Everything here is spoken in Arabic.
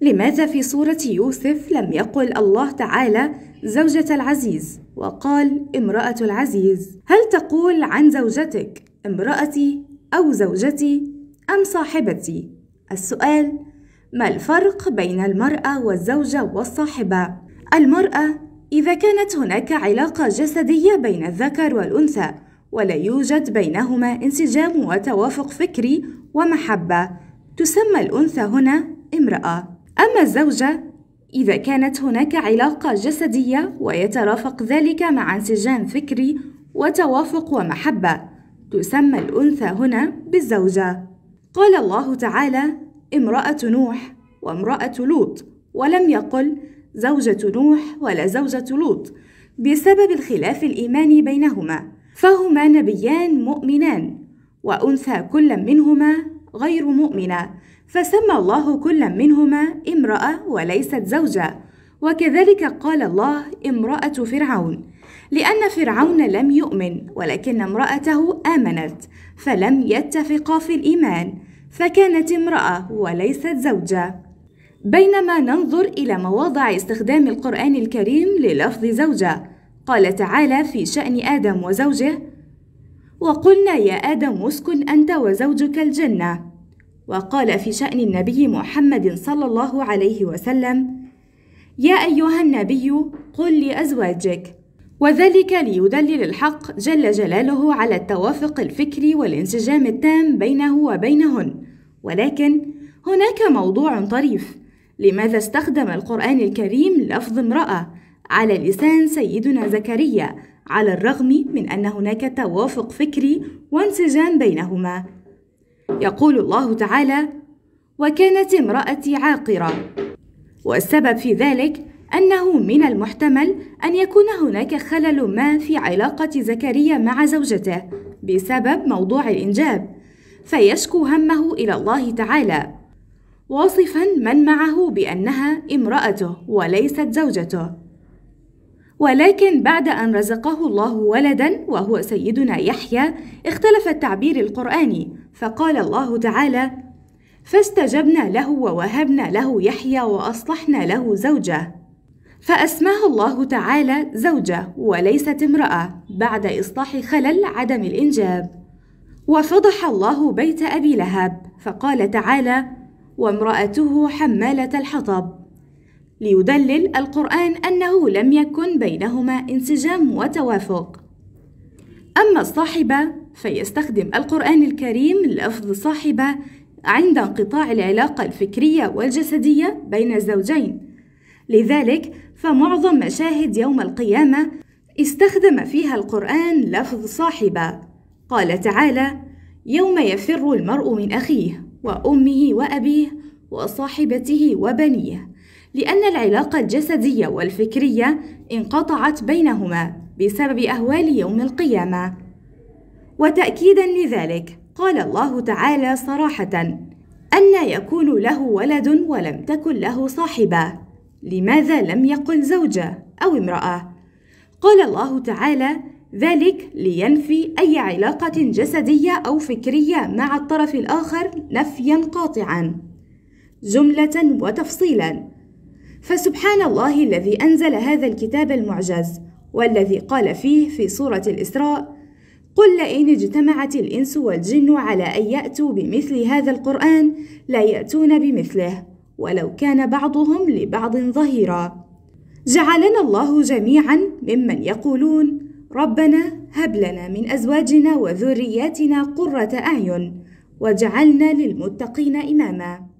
لماذا في سورة يوسف لم يقل الله تعالى زوجة العزيز وقال امرأة العزيز؟ هل تقول عن زوجتك امرأتي أو زوجتي أم صاحبتي؟ السؤال ما الفرق بين المرأة والزوجة والصاحبة؟ المرأة إذا كانت هناك علاقة جسدية بين الذكر والأنثى ولا يوجد بينهما انسجام وتوافق فكري ومحبة تسمى الأنثى هنا امرأة أما الزوجة إذا كانت هناك علاقة جسدية ويترافق ذلك مع انسجام فكري وتوافق ومحبة تسمى الأنثى هنا بالزوجة قال الله تعالى امرأة نوح وامرأة لوط ولم يقل زوجة نوح ولا زوجة لوط بسبب الخلاف الإيماني بينهما فهما نبيان مؤمنان وأنثى كل منهما غير مؤمنة فسمى الله كل منهما امرأة وليست زوجة وكذلك قال الله امرأة فرعون لأن فرعون لم يؤمن ولكن امرأته آمنت فلم يتفقا في الإيمان فكانت امرأة وليست زوجة بينما ننظر إلى مواضع استخدام القرآن الكريم للفظ زوجة قال تعالى في شأن آدم وزوجه وقلنا يا آدم اسكن أنت وزوجك الجنة وقال في شأن النبي محمد صلى الله عليه وسلم يا أيها النبي قل لأزواجك وذلك ليدلل الحق جل جلاله على التوافق الفكري والانسجام التام بينه وبينهن ولكن هناك موضوع طريف لماذا استخدم القرآن الكريم لفظ امرأة على لسان سيدنا زكريا على الرغم من أن هناك توافق فكري وانسجام بينهما. يقول الله تعالى: "وكانت امرأتي عاقرة". والسبب في ذلك أنه من المحتمل أن يكون هناك خلل ما في علاقة زكريا مع زوجته بسبب موضوع الإنجاب، فيشكو همه إلى الله تعالى، واصفا من معه بأنها امرأته وليست زوجته. ولكن بعد أن رزقه الله ولدا وهو سيدنا يحيى اختلف التعبير القرآني فقال الله تعالى فاستجبنا له ووهبنا له يحيى وأصلحنا له زوجه فأسماه الله تعالى زوجة وليست امرأة بعد إصلاح خلل عدم الإنجاب وفضح الله بيت أبي لهب فقال تعالى وامرأته حمالة الحطب ليدلل القرآن أنه لم يكن بينهما انسجام وتوافق أما الصاحبة فيستخدم القرآن الكريم لفظ صاحبة عند انقطاع العلاقة الفكرية والجسدية بين الزوجين لذلك فمعظم مشاهد يوم القيامة استخدم فيها القرآن لفظ صاحبة قال تعالى يوم يفر المرء من أخيه وأمه وأبيه وصاحبته وبنيه لأن العلاقة الجسدية والفكرية انقطعت بينهما بسبب أهوال يوم القيامة وتأكيدا لذلك قال الله تعالى صراحة أن يكون له ولد ولم تكن له صاحبة لماذا لم يقل زوجة أو امرأة قال الله تعالى ذلك لينفي أي علاقة جسدية أو فكرية مع الطرف الآخر نفيا قاطعا جملة وتفصيلا فسبحان الله الذي أنزل هذا الكتاب المعجز والذي قال فيه في سورة الإسراء قل لئن اجتمعت الإنس والجن على أن يأتوا بمثل هذا القرآن لا يأتون بمثله ولو كان بعضهم لبعض ظهيرا جعلنا الله جميعا ممن يقولون ربنا هب لنا من أزواجنا وذرياتنا قرة أعين وجعلنا للمتقين إماماً